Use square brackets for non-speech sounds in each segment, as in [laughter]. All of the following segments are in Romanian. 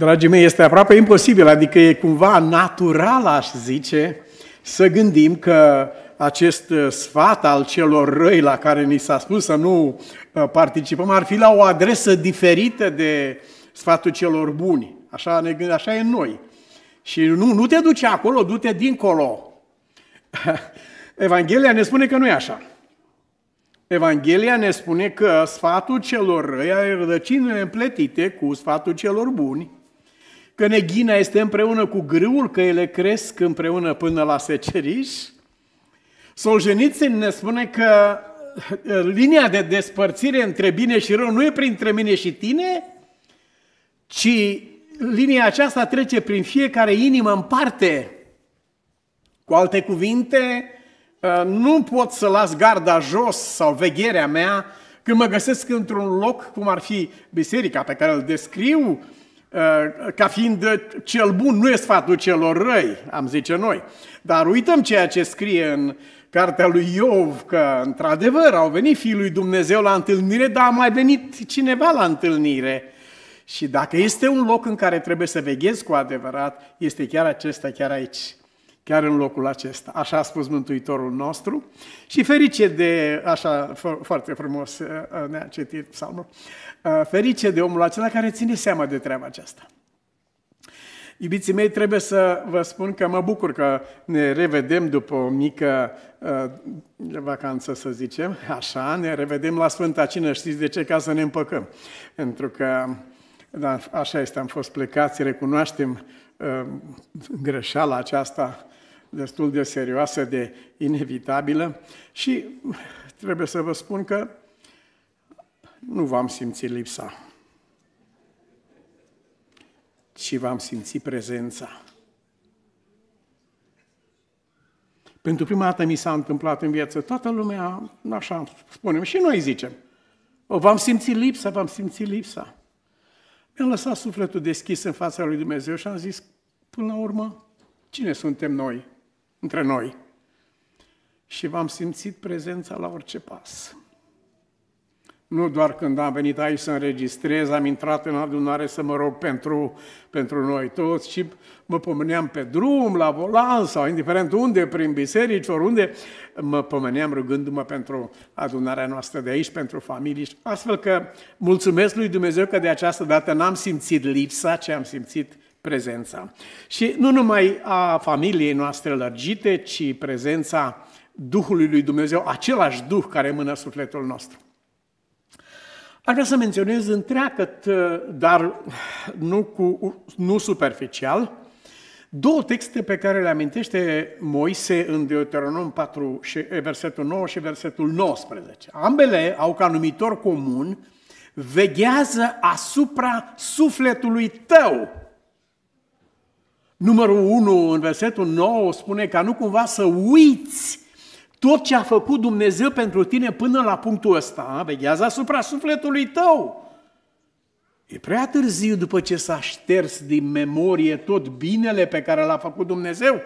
Dragii mei, este aproape imposibil, adică e cumva natural, aș zice, să gândim că acest uh, sfat al celor răi la care ni s-a spus să nu uh, participăm ar fi la o adresă diferită de sfatul celor buni. Așa, ne gândim, așa e în noi. Și nu, nu te duce acolo, du-te dincolo. [laughs] Evanghelia ne spune că nu e așa. Evanghelia ne spune că sfatul celor răi are rădăcinile împletite cu sfatul celor buni că neghina este împreună cu grâul, că ele cresc împreună până la seceriș. Solzhenitsyn ne spune că uh, linia de despărțire între bine și rău nu e printre mine și tine, ci linia aceasta trece prin fiecare inimă în parte. Cu alte cuvinte, uh, nu pot să las garda jos sau vegherea mea când mă găsesc într-un loc cum ar fi biserica pe care îl descriu, Uh, ca fiind cel bun, nu e sfatul celor răi, am zice noi. Dar uităm ceea ce scrie în cartea lui Iov, că într-adevăr au venit Fiul lui Dumnezeu la întâlnire, dar a mai venit cineva la întâlnire. Și dacă este un loc în care trebuie să veghezi cu adevărat, este chiar acesta, chiar aici, chiar în locul acesta. Așa a spus Mântuitorul nostru și ferice de, așa foarte frumos uh, ne-a citit psalmul, Ferice de omul acela care ține seama de treaba aceasta. Iubiții mei, trebuie să vă spun că mă bucur că ne revedem după o mică uh, vacanță, să zicem, așa, ne revedem la Sfânta Cină, știți de ce? Ca să ne împăcăm. Pentru că, da, așa este, am fost plecați, recunoaștem uh, greșeala aceasta destul de serioasă, de inevitabilă și trebuie să vă spun că nu v-am simțit lipsa, ci v-am simțit prezența. Pentru prima dată mi s-a întâmplat în viață, toată lumea, așa spunem, și noi zicem, o, v-am simțit lipsa, v-am simțit lipsa. Mi-am lăsat sufletul deschis în fața lui Dumnezeu și am zis, până la urmă, cine suntem noi, între noi? Și v-am simțit prezența la orice pas. Nu doar când am venit aici să înregistrez, am intrat în adunare să mă rog pentru, pentru noi toți, ci mă pomeneam pe drum, la volan sau indiferent unde, prin biserici, oriunde, mă pomeneam rugându-mă pentru adunarea noastră de aici, pentru familii. Astfel că mulțumesc lui Dumnezeu că de această dată n-am simțit lipsa, ci am simțit prezența. Și nu numai a familiei noastre lărgite, ci prezența Duhului lui Dumnezeu, același Duh care mână sufletul nostru. Aș vrea să menționez întreagăt, ă, dar nu, cu, nu superficial, două texte pe care le amintește Moise în Deuteronom 4, versetul 9 și versetul 19. Ambele au ca numitor comun, veghează asupra sufletului tău. Numărul 1 în versetul 9 spune ca nu cumva să uiți tot ce a făcut Dumnezeu pentru tine până la punctul ăsta, veghează asupra sufletului tău. E prea târziu după ce s-a șters din memorie tot binele pe care l-a făcut Dumnezeu.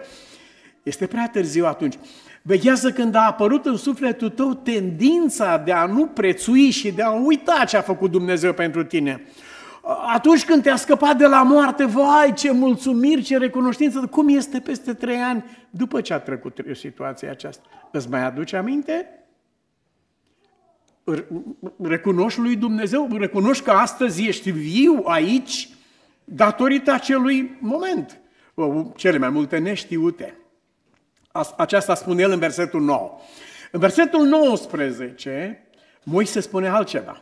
Este prea târziu atunci. Vechează când a apărut în sufletul tău tendința de a nu prețui și de a uita ce a făcut Dumnezeu pentru tine. Atunci când te-a scăpat de la moarte, vai, ce mulțumiri, ce recunoștință, cum este peste trei ani după ce a trecut situația aceasta? Îți mai aduce aminte? Recunoști lui Dumnezeu, recunoști că astăzi ești viu aici datorită acelui moment. Cele mai multe neștiute. Aceasta spune el în versetul 9. În versetul 19, Moise spune altceva.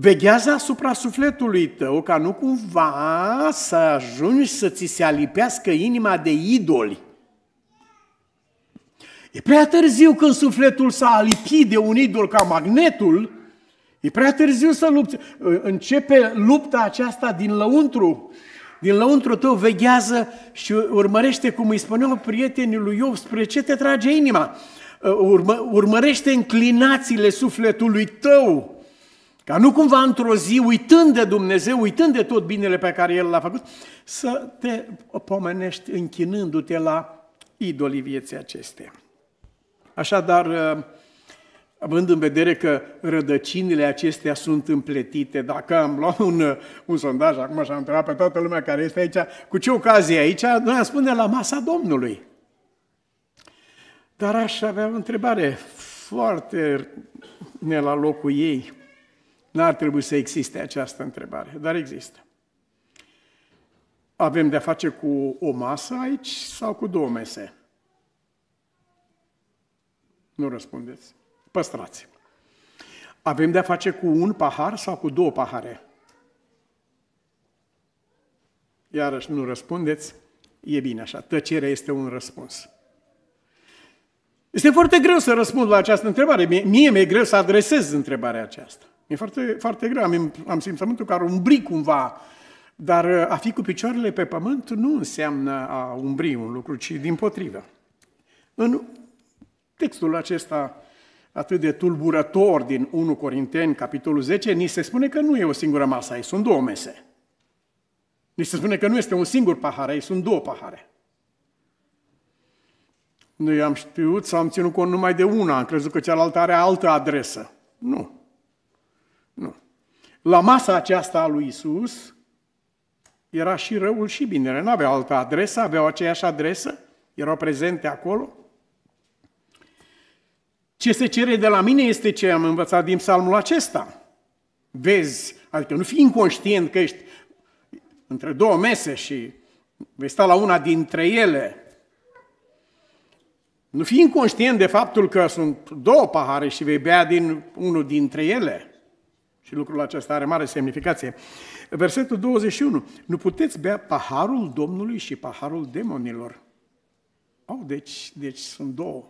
Veghează asupra sufletului tău ca nu cumva să ajungi să ți se alipească inima de idoli. E prea târziu când sufletul s-a alipit de un idol ca magnetul, e prea târziu să lupți. Începe lupta aceasta din lăuntru. Din lăuntru tău veghează și urmărește, cum îi spuneau prietenii lui Iov, spre ce te trage inima. Urmă, urmărește înclinațiile sufletului tău. Ca nu cumva într-o zi, uitând de Dumnezeu, uitând de tot binele pe care El l-a făcut, să te pomenești închinându-te la idolii vieții acestea. Așadar, având în vedere că rădăcinile acestea sunt împletite, dacă am luat un, un sondaj, acum și-am întrebat pe toată lumea care este aici, cu ce ocazie aici, noi am spune la masa Domnului. Dar aș avea o întrebare foarte ne la locul ei. N-ar trebui să existe această întrebare, dar există. Avem de-a face cu o masă aici sau cu două mese? Nu răspundeți. Păstrați. Avem de-a face cu un pahar sau cu două pahare? Iarăși nu răspundeți. E bine așa. Tăcerea este un răspuns. Este foarte greu să răspund la această întrebare. Mie mi-e greu să adresez întrebarea aceasta e foarte, foarte greu, am, am simțământul că ar umbri cumva, dar a fi cu picioarele pe pământ nu înseamnă a umbri un lucru, ci din potrivă. În textul acesta atât de tulburător din 1 Corinteni, capitolul 10, ni se spune că nu e o singură masă ei sunt două mese. Ni se spune că nu este un singur pahar ei sunt două pahare. Noi am știut sau am ținut cont numai de una, am crezut că cealaltă are altă adresă. Nu. La masa aceasta a lui Isus era și răul și binele, nu aveau altă adresă, aveau aceeași adresă, erau prezente acolo. Ce se cere de la mine este ce am învățat din psalmul acesta. Vezi, adică nu fii inconștient că ești între două mese și vei sta la una dintre ele. Nu fii inconștient de faptul că sunt două pahare și vei bea din unul dintre ele. Și lucrul acesta are mare semnificație. Versetul 21. Nu puteți bea paharul Domnului și paharul demonilor. Au, deci, deci sunt două.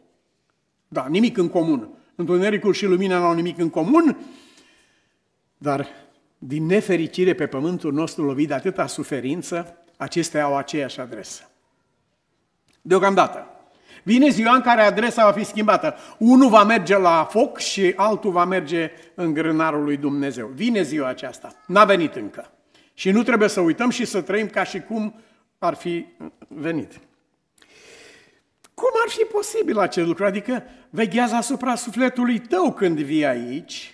Da, nimic în comun. Întunericul și lumina nu au nimic în comun, dar din nefericire pe pământul nostru lovit de atâta suferință, acestea au aceeași adresă. Deocamdată, Vine ziua în care adresa va fi schimbată. Unul va merge la foc și altul va merge în grânarul lui Dumnezeu. Vine ziua aceasta. N-a venit încă. Și nu trebuie să uităm și să trăim ca și cum ar fi venit. Cum ar fi posibil acest lucru? Adică veghează asupra sufletului tău când vii aici.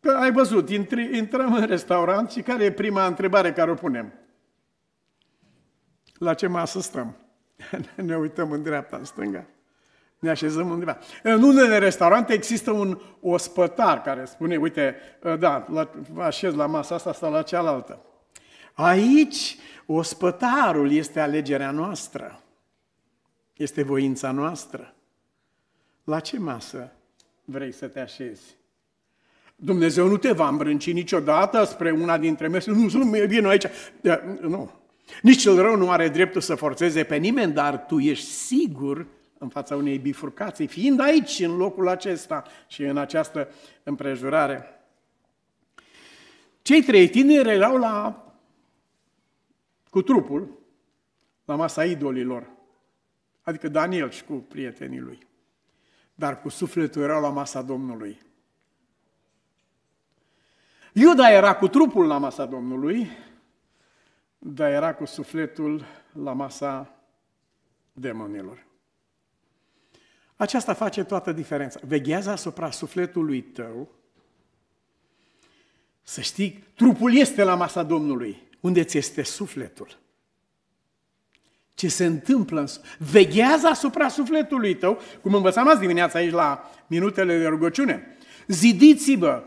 Că ai văzut, intri, intrăm în restaurant și care e prima întrebare care o punem? La ce masă stăm? [laughs] ne uităm în dreapta, în stânga, ne așezăm undeva. În unele restaurante există un ospătar care spune, uite, ă, da, la, așez la masa asta sau la cealaltă. Aici, ospătarul este alegerea noastră. Este voința noastră. La ce masă vrei să te așezi? Dumnezeu nu te va îmbrânci niciodată spre una dintre mese. Nu, nu, vin aici. Ă, nu, nici cel rău nu are dreptul să forțeze pe nimeni, dar tu ești sigur în fața unei bifurcații, fiind aici, în locul acesta și în această împrejurare. Cei trei tineri erau la, cu trupul la masa idolilor, adică Daniel și cu prietenii lui, dar cu sufletul erau la masa Domnului. Iuda era cu trupul la masa Domnului, dar era cu sufletul la masa demonilor. Aceasta face toată diferența. Veghează asupra sufletului tău, să știi, trupul este la masa Domnului. Unde ți este sufletul? Ce se întâmplă în Veghează asupra sufletului tău, cum învățam azi dimineața aici la minutele de rugăciune. Zidiți-vă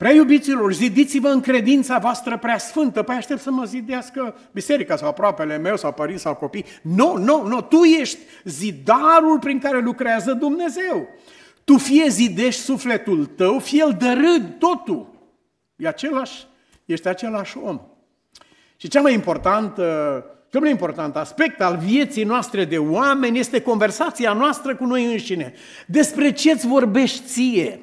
Prea iubiților, zidiți-vă în credința voastră prea sfântă, păi aștept să mă zidească biserica sau aproapele meu sau părinți sau copii. Nu, no, nu, no, nu, no. tu ești zidarul prin care lucrează Dumnezeu. Tu fie zidești sufletul tău, fie îl dărâd totul. E același, ești același om. Și cea mai importantă, cel mai important aspect al vieții noastre de oameni este conversația noastră cu noi înșine. Despre ce îți vorbești ție?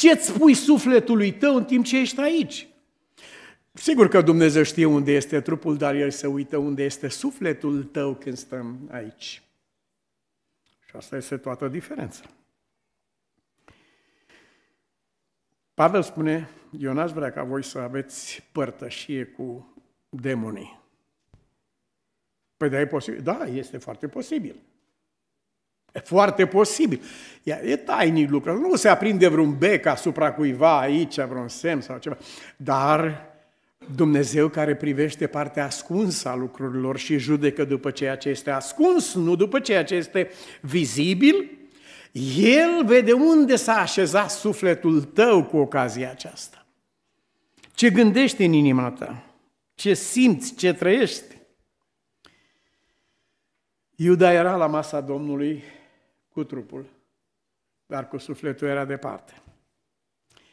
ce îți pui sufletului tău în timp ce ești aici? Sigur că Dumnezeu știe unde este trupul, dar El se uită unde este sufletul tău când stăm aici. Și asta este toată diferența. Pavel spune, eu n-aș vrea ca voi să aveți părtășie cu demonii. Păi da, e posibil. Da, este foarte posibil. E foarte posibil. E, e tainic lucrul. Nu se aprinde vreun bec asupra cuiva aici, vreun semn sau ceva. Dar Dumnezeu care privește partea ascunsă a lucrurilor și judecă după ceea ce este ascuns, nu după ceea ce este vizibil, El vede unde s-a așezat sufletul tău cu ocazia aceasta. Ce gândești în inima ta? Ce simți? Ce trăiești? Iuda era la masa Domnului cu trupul, dar cu sufletul era departe.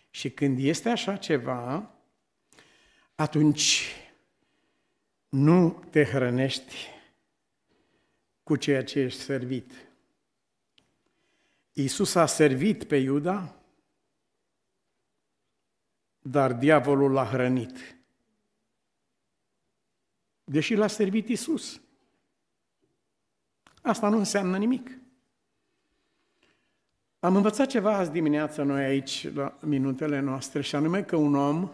Și când este așa ceva, atunci nu te hrănești cu ceea ce ești servit. Iisus a servit pe Iuda, dar diavolul l-a hrănit. Deși l-a servit Iisus. Asta nu înseamnă nimic. Am învățat ceva azi dimineața noi aici, la minutele noastre, și anume că un om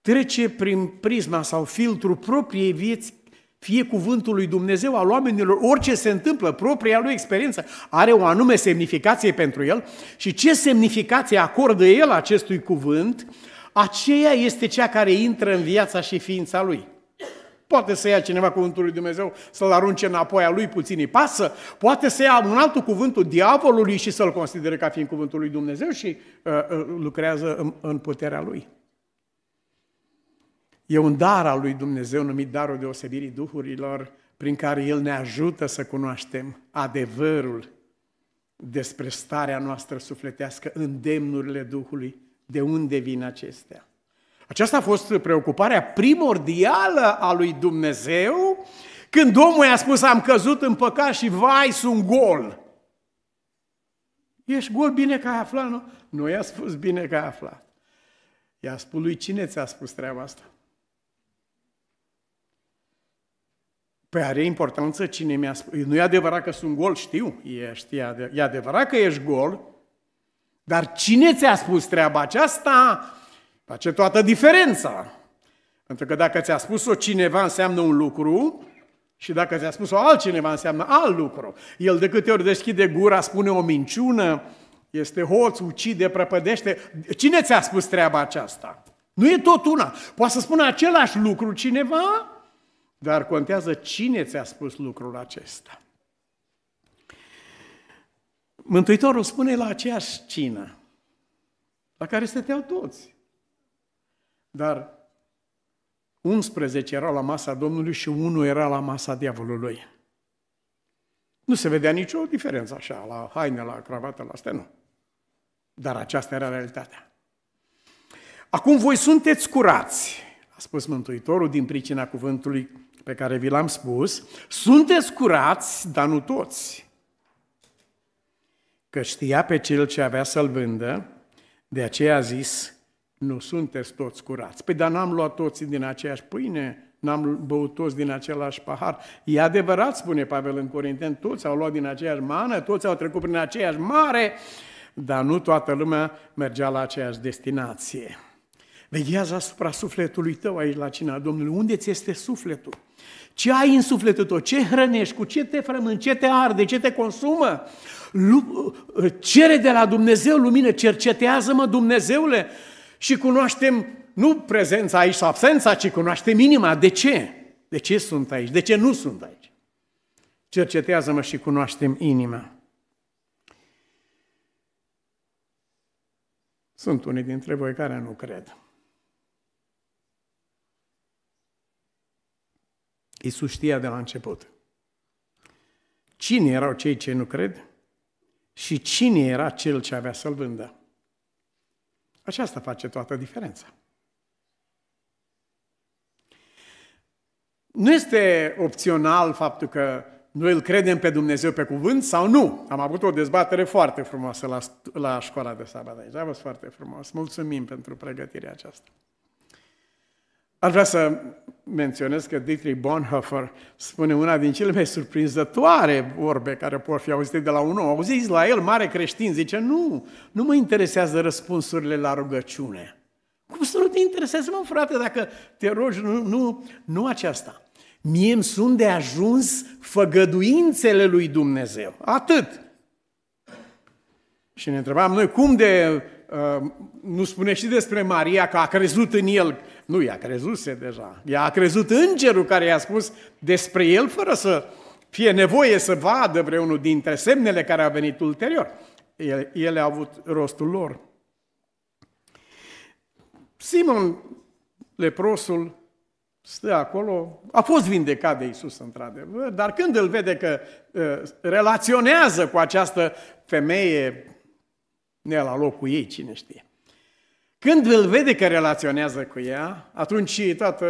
trece prin prisma sau filtru propriei vieți, fie cuvântul lui Dumnezeu, al oamenilor, orice se întâmplă, propria lui experiență, are o anume semnificație pentru el și ce semnificație acordă el acestui cuvânt, aceea este cea care intră în viața și ființa lui. Poate să ia cineva cuvântul lui Dumnezeu, să-l arunce înapoi a lui, puțin îi pasă. Poate să ia un altul cuvântul diavolului și să-l considere ca fiind cuvântul lui Dumnezeu și uh, uh, lucrează în, în puterea lui. E un dar al lui Dumnezeu numit darul deosebirii duhurilor, prin care El ne ajută să cunoaștem adevărul despre starea noastră sufletească, îndemnurile Duhului, de unde vin acestea. Aceasta a fost preocuparea primordială a lui Dumnezeu când omul i-a spus, am căzut în păcat și vai, sunt gol. Ești gol, bine că ai aflat, nu? Nu i-a spus bine că ai aflat. I-a spus lui cine ți-a spus treaba asta? Păi are importanță cine mi-a spus. Nu e adevărat că sunt gol, știu, ești, e adevărat că ești gol, dar cine ți-a spus treaba aceasta? Face toată diferența. Pentru că dacă ți-a spus-o cineva înseamnă un lucru și dacă ți-a spus-o altcineva înseamnă alt lucru. El de câte ori deschide gura, spune o minciună, este hoț, ucide, prăpădește. Cine ți-a spus treaba aceasta? Nu e tot una. Poate să spună același lucru cineva, dar contează cine ți-a spus lucrul acesta. Mântuitorul spune la aceeași cină, la care stăteau toți. Dar 11 erau la masa Domnului și unul era la masa diavolului. Nu se vedea nicio diferență așa, la haine, la cravată, la asta, nu. Dar aceasta era realitatea. Acum voi sunteți curați, a spus Mântuitorul din pricina cuvântului pe care vi l-am spus, sunteți curați, dar nu toți. Că știa pe cel ce avea să-l vândă, de aceea a zis, nu sunteți toți curați. Păi, dar n-am luat toți din aceeași pâine, n-am băut toți din același pahar. E adevărat, spune Pavel în Corinteni, toți au luat din aceeași mană, toți au trecut prin aceeași mare, dar nu toată lumea mergea la aceeași destinație. Veghează asupra sufletului tău aici la cina Domnului. Unde ți este sufletul? Ce ai în sufletul tău? Ce hrănești? Cu ce te frământ? Ce te arde? Ce te consumă? Cere de la Dumnezeu lumină, cercetează-mă Dumnezeule! și cunoaștem nu prezența aici sau absența, ci cunoaștem inima. De ce? De ce sunt aici? De ce nu sunt aici? Cercetează-mă și cunoaștem inima. Sunt unii dintre voi care nu cred. Iisus știa de la început. Cine erau cei ce nu cred și cine era cel ce avea să-l vândă. Aceasta face toată diferența. Nu este opțional faptul că noi îl credem pe Dumnezeu pe cuvânt sau nu. Am avut o dezbatere foarte frumoasă la, la școala de sabat aici. A fost foarte frumos. Mulțumim pentru pregătirea aceasta. Ar vrea să menționez că Dietrich Bonhoeffer spune una din cele mai surprinzătoare vorbe care pot fi auzite de la un om. Auziți la el, mare creștin, zice, nu, nu mă interesează răspunsurile la rugăciune. Cum să nu te interesează, mă, frate, dacă te rogi, nu, nu, nu aceasta. Mie îmi sunt de ajuns făgăduințele lui Dumnezeu. Atât. Și ne întrebam noi, cum de Ehm, nu spune și despre Maria că a crezut în el. Nu, i-a crezuse deja. Ea a crezut îngerul care i-a spus despre el fără să fie nevoie să vadă vreunul dintre semnele care a venit ulterior. Ele, ele au avut rostul lor. Simon, leprosul, stă acolo, a fost vindecat de Isus, într-adevăr, dar când îl vede că uh, relaționează cu această femeie e la locul ei, cine știe. Când îl vede că relaționează cu ea, atunci toată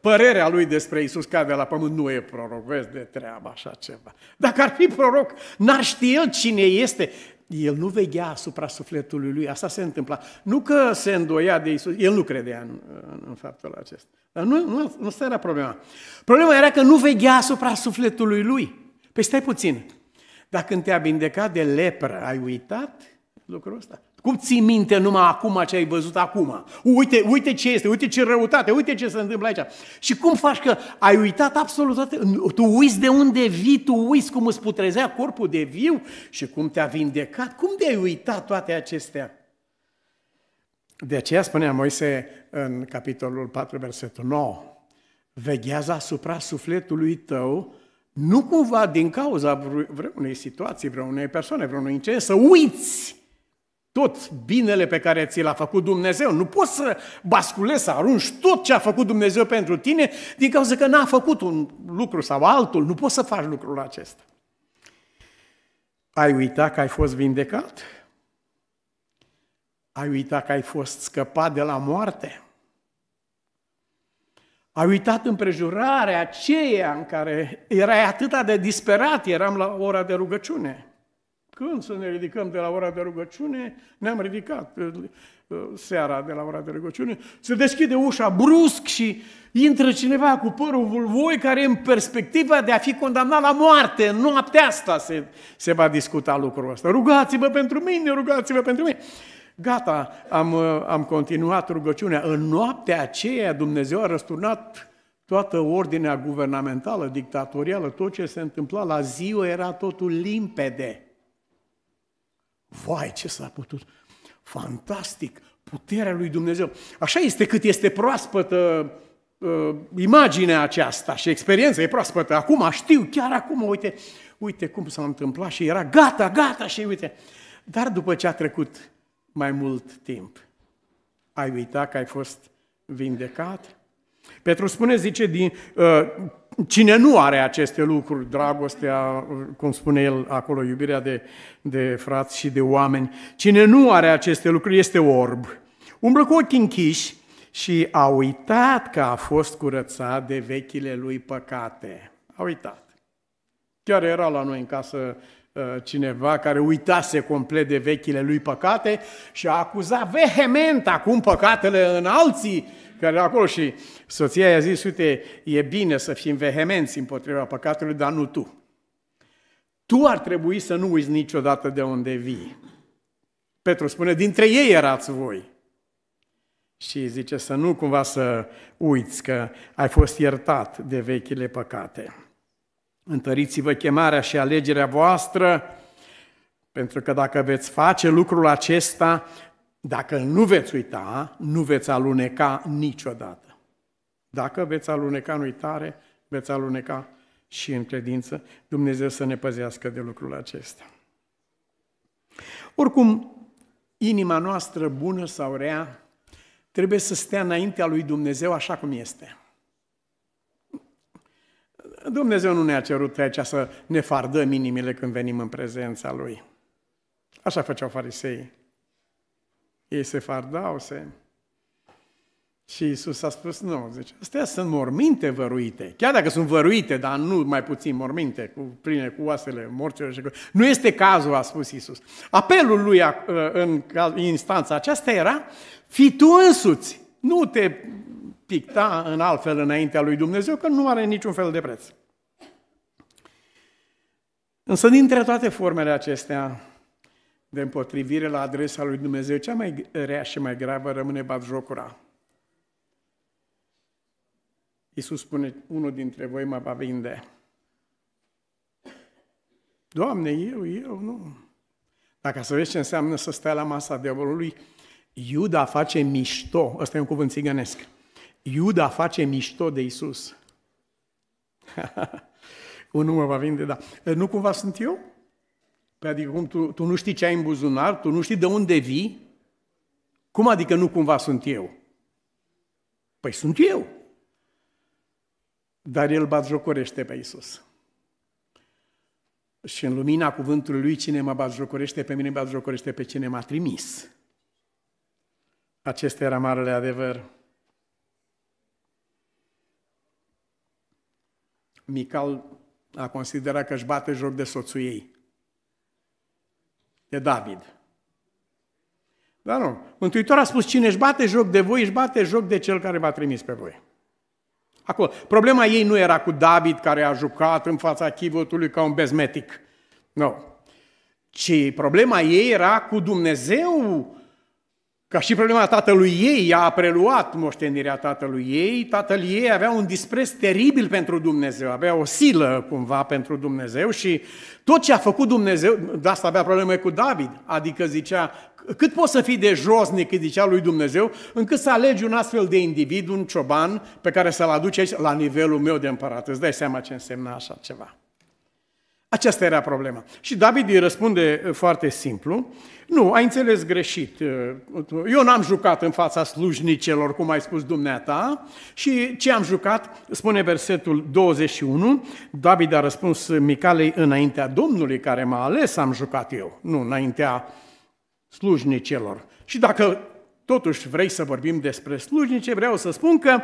părerea lui despre Isus cade la pământ nu e proroc, vezi de treabă așa ceva. Dacă ar fi proroc, n-ar ști el cine este. El nu vegea asupra sufletului lui, asta se întâmpla. Nu că se îndoia de Isus, el nu credea în, în faptul acesta. Dar nu, nu, nu asta era problema. Problema era că nu vegea asupra sufletului lui. Păi stai puțin, dacă te-a vindecat de lepră, ai uitat lucrul ăsta? Cum ții minte numai acum ce ai văzut acum? Uite, uite ce este, uite ce răutate, uite ce se întâmplă aici. Și cum faci că ai uitat absolut toate? Tu uiți de unde vii, tu uiți cum îți putrezea corpul de viu și cum te-a vindecat. Cum de-ai uitat toate acestea? De aceea spunea Moise în capitolul 4, versetul 9, veghează asupra sufletului tău, nu cumva din cauza vreunei situații, vreunei persoane, vreunui incest, să uiți tot binele pe care ți l-a făcut Dumnezeu. Nu poți să basculezi, să arunci tot ce a făcut Dumnezeu pentru tine din cauza că n-a făcut un lucru sau altul. Nu poți să faci lucrul acesta. Ai uitat că ai fost vindecat? Ai uitat că ai fost scăpat de la moarte? Ai uitat împrejurarea aceea în care erai atât de disperat, eram la ora de rugăciune. Când să ne ridicăm de la ora de rugăciune, ne-am ridicat uh, uh, seara de la ora de rugăciune, se deschide ușa brusc și intră cineva cu părul vulvoi care în perspectiva de a fi condamnat la moarte. În noaptea asta se, se va discuta lucrul ăsta. Rugați-vă pentru mine, rugați-vă pentru mine. Gata, am, uh, am continuat rugăciunea. În noaptea aceea Dumnezeu a răsturnat toată ordinea guvernamentală, dictatorială, tot ce se întâmpla la ziua era totul limpede. Vai, ce s-a putut! Fantastic! Puterea lui Dumnezeu. Așa este cât este proaspătă uh, imaginea aceasta și experiența e proaspătă. Acum știu, chiar acum, uite, uite cum s-a întâmplat și era gata, gata și uite. Dar după ce a trecut mai mult timp, ai uitat că ai fost vindecat? Petru spune, zice, din, uh, Cine nu are aceste lucruri, dragostea, cum spune el acolo, iubirea de, de frați și de oameni, cine nu are aceste lucruri este orb. Umblă cu ochii închiși și a uitat că a fost curățat de vechile lui păcate. A uitat. Chiar era la noi în casă Uh, cineva care uitase complet de vechile lui păcate și a acuzat vehement acum păcatele în alții care acolo și soția i-a zis, uite, e bine să fim vehemenți împotriva păcatului, dar nu tu. Tu ar trebui să nu uiți niciodată de unde vii. Petru spune, dintre ei erați voi. Și zice să nu cumva să uiți că ai fost iertat de vechile păcate. Întăriți-vă chemarea și alegerea voastră, pentru că dacă veți face lucrul acesta, dacă nu veți uita, nu veți aluneca niciodată. Dacă veți aluneca în uitare, veți aluneca și în credință. Dumnezeu să ne păzească de lucrul acesta. Oricum, inima noastră bună sau rea trebuie să stea înaintea lui Dumnezeu așa cum este. Dumnezeu nu ne-a cerut aceea să ne fardăm inimile când venim în prezența Lui. Așa făceau farisei. Ei se fardau, se... Și Isus a spus, nu, zice, astea sunt morminte văruite. Chiar dacă sunt văruite, dar nu mai puțin morminte, cu, pline cu oasele morților și cu... Nu este cazul, a spus Isus. Apelul lui în instanța aceasta era, fi tu însuți, nu te picta în altfel înaintea lui Dumnezeu, că nu are niciun fel de preț. Însă dintre toate formele acestea de împotrivire la adresa lui Dumnezeu, cea mai rea și mai gravă rămâne batjocura. Iisus spune, unul dintre voi mă va vinde. Doamne, eu, eu, nu. Dacă să vezi ce înseamnă să stai la masa diavolului, Iuda face mișto, ăsta e un cuvânt țigănesc, Iuda face mișto de Isus. [laughs] un număr va vinde, da. Nu cumva sunt eu? Păi adică cum tu, tu nu știi ce ai în buzunar, tu nu știi de unde vii? Cum adică nu cumva sunt eu? Păi sunt eu. Dar el batjocorește pe Isus. Și în lumina cuvântului lui, cine mă batjocorește pe mine, batjocorește pe cine m-a trimis. Acesta era marele adevăr. Mical a considerat că își bate joc de soțul ei, de David. Dar nu, Mântuitor a spus, cine își bate joc de voi, își bate joc de cel care v-a trimis pe voi. Acolo, problema ei nu era cu David care a jucat în fața chivotului ca un bezmetic. Nu. No. Ci problema ei era cu Dumnezeu ca și problema tatălui ei, ea a preluat moștenirea tatălui ei, tatăl ei avea un dispreț teribil pentru Dumnezeu, avea o silă cumva pentru Dumnezeu și tot ce a făcut Dumnezeu, de asta avea probleme cu David, adică zicea, cât poți să fii de josnic, cât zicea lui Dumnezeu, încât să alegi un astfel de individ, un cioban, pe care să-l aduci aici la nivelul meu de împărat. Îți dai seama ce însemna așa ceva. Aceasta era problema. Și David îi răspunde uh, foarte simplu, nu, ai înțeles greșit. Uh, eu n-am jucat în fața slujnicelor, cum ai spus dumneata, și ce am jucat, spune versetul 21, David a răspuns Micalei înaintea Domnului care m-a ales, am jucat eu, nu înaintea slujnicelor. Și dacă totuși vrei să vorbim despre slujnice, vreau să spun că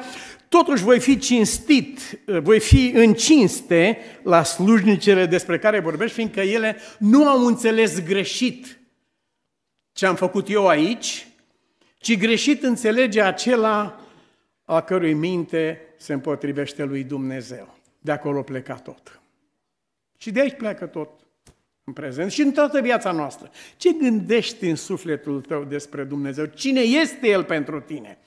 totuși voi fi cinstit, voi fi în cinste la slujnicele despre care vorbești, fiindcă ele nu au înțeles greșit ce am făcut eu aici, ci greșit înțelege acela a cărui minte se împotrivește lui Dumnezeu. De acolo pleca tot. Și de aici pleacă tot în prezent și în toată viața noastră. Ce gândești în sufletul tău despre Dumnezeu? Cine este El pentru tine?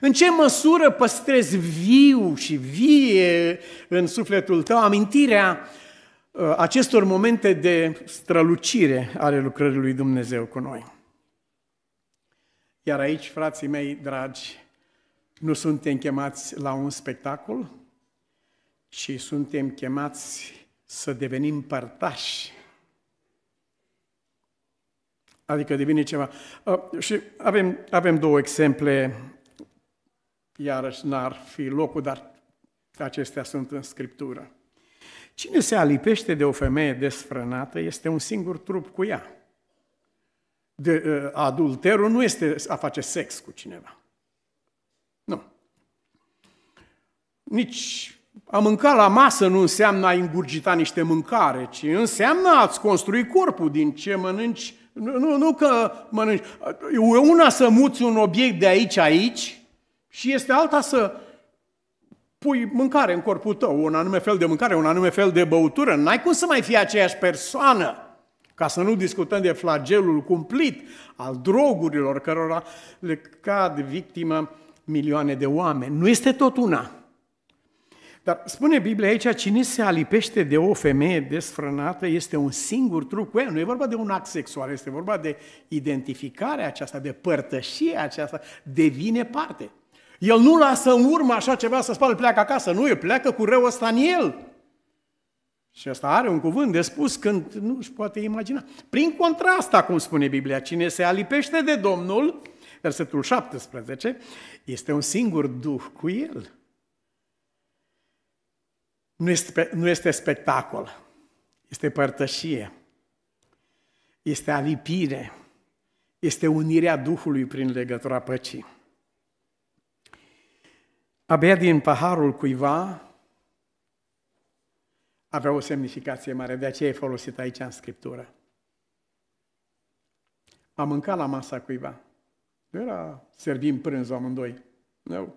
În ce măsură păstrezi viu și vie în sufletul tău amintirea uh, acestor momente de strălucire ale lucrării lui Dumnezeu cu noi? Iar aici, frații mei dragi, nu suntem chemați la un spectacol, ci suntem chemați să devenim părtași Adică devine ceva. Uh, și avem, avem două exemple, iarăși n-ar fi locul, dar acestea sunt în Scriptură. Cine se alipește de o femeie desfrânată este un singur trup cu ea. De, uh, adulterul nu este a face sex cu cineva. Nu. Nici a mânca la masă nu înseamnă a ingurgita niște mâncare, ci înseamnă a-ți construi corpul din ce mănânci nu, nu că mănânci. E una să muți un obiect de aici, aici și este alta să pui mâncare în corpul tău, un anume fel de mâncare, un anume fel de băutură. N-ai cum să mai fii aceeași persoană. Ca să nu discutăm de flagelul cumplit al drogurilor cărora le cad victimă milioane de oameni. Nu este tot una. Dar spune Biblia aici, cine se alipește de o femeie desfrânată este un singur trup cu ea. Nu e vorba de un act sexual, este vorba de identificarea aceasta, de părtășie aceasta, devine parte. El nu lasă în urmă așa ceva să spală, pleacă acasă. Nu, el pleacă cu rău ăsta în el. Și asta are un cuvânt de spus când nu își poate imagina. Prin contrast, cum spune Biblia, cine se alipește de Domnul, versetul 17, este un singur duh cu el nu este, nu este spectacol, este părtășie, este alipire, este unirea Duhului prin legătura păcii. Abia din paharul cuiva avea o semnificație mare, de aceea e folosit aici în Scriptură. Am mâncat la masa cuiva. Nu era servim prânzul amândoi. Nu.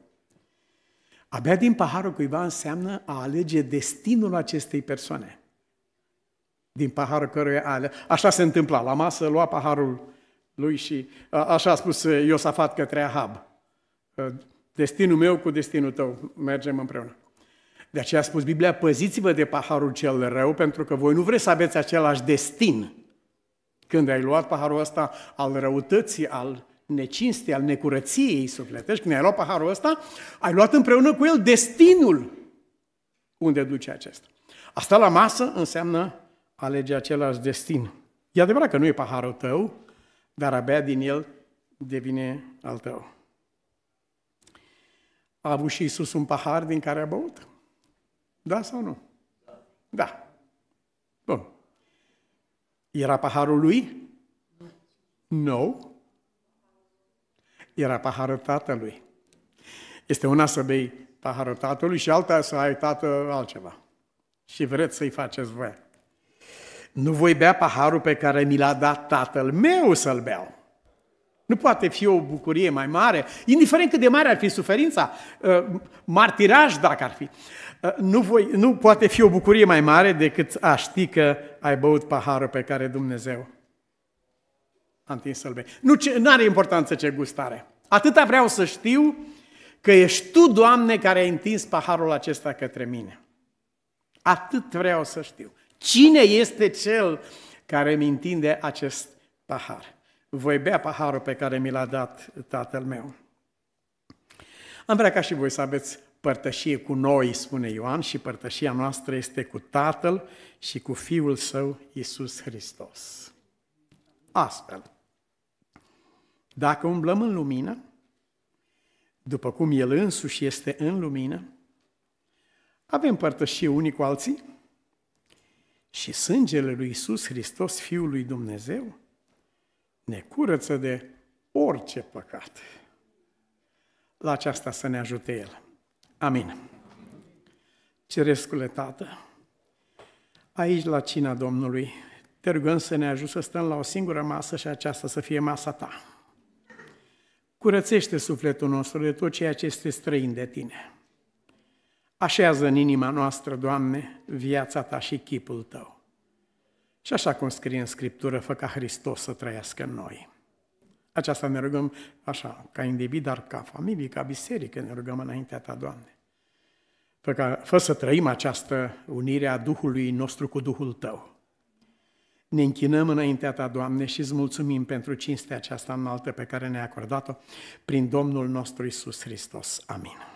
A bea din paharul cuiva înseamnă a alege destinul acestei persoane. Din paharul căruia ale. Așa se întâmpla. La masă lua paharul lui și a, așa a spus Iosafat către Ahab. Destinul meu cu destinul tău, mergem împreună. De aceea a spus Biblia, păziți-vă de paharul cel rău, pentru că voi nu vreți să aveți același destin. Când ai luat paharul ăsta al răutății, al necinstei, al necurăției sufletești, când ai luat paharul ăsta, ai luat împreună cu el destinul unde duce acesta. Asta la masă înseamnă alege același destin. E adevărat că nu e paharul tău, dar abia din el devine al tău. A avut și Iisus un pahar din care a băut? Da sau nu? Da. Bun. Era paharul lui? Nu. No era paharul tatălui. Este una să bei paharul tatălui și alta să ai tată altceva. Și vreți să-i faceți voi. Nu voi bea paharul pe care mi l-a dat tatăl meu să-l beau. Nu poate fi o bucurie mai mare, indiferent cât de mare ar fi suferința, ă, martiraj dacă ar fi. Ă, nu, voi, nu poate fi o bucurie mai mare decât a ști că ai băut paharul pe care Dumnezeu am tins să-l bei. Nu ce, are importanță ce gustare. Atâta vreau să știu că ești Tu, Doamne, care ai întins paharul acesta către mine. Atât vreau să știu. Cine este Cel care mi întinde acest pahar? Voi bea paharul pe care mi l-a dat Tatăl meu. Am vrea ca și voi să aveți părtășie cu noi, spune Ioan, și părtășia noastră este cu Tatăl și cu Fiul Său, Iisus Hristos astfel. Dacă umblăm în lumină, după cum El însuși este în lumină, avem părtășie unii cu alții și sângele lui Isus Hristos, Fiul lui Dumnezeu, ne curăță de orice păcat. La aceasta să ne ajute El. Amin. Cerescule Tată, aici la cina Domnului te rugăm să ne ajut să stăm la o singură masă și aceasta să fie masa ta. Curățește sufletul nostru de tot ceea ce este străin de tine. Așează în inima noastră, Doamne, viața ta și chipul tău. Și așa cum scrie în Scriptură, fă ca Hristos să trăiască în noi. Aceasta ne rugăm așa, ca individ, dar ca familie, ca biserică, ne rugăm înaintea ta, Doamne. Fă, ca, fă să trăim această unire a Duhului nostru cu Duhul tău ne închinăm înaintea Ta, Doamne, și îți mulțumim pentru cinstea aceasta înaltă pe care ne-ai acordat-o prin Domnul nostru Isus Hristos. Amin.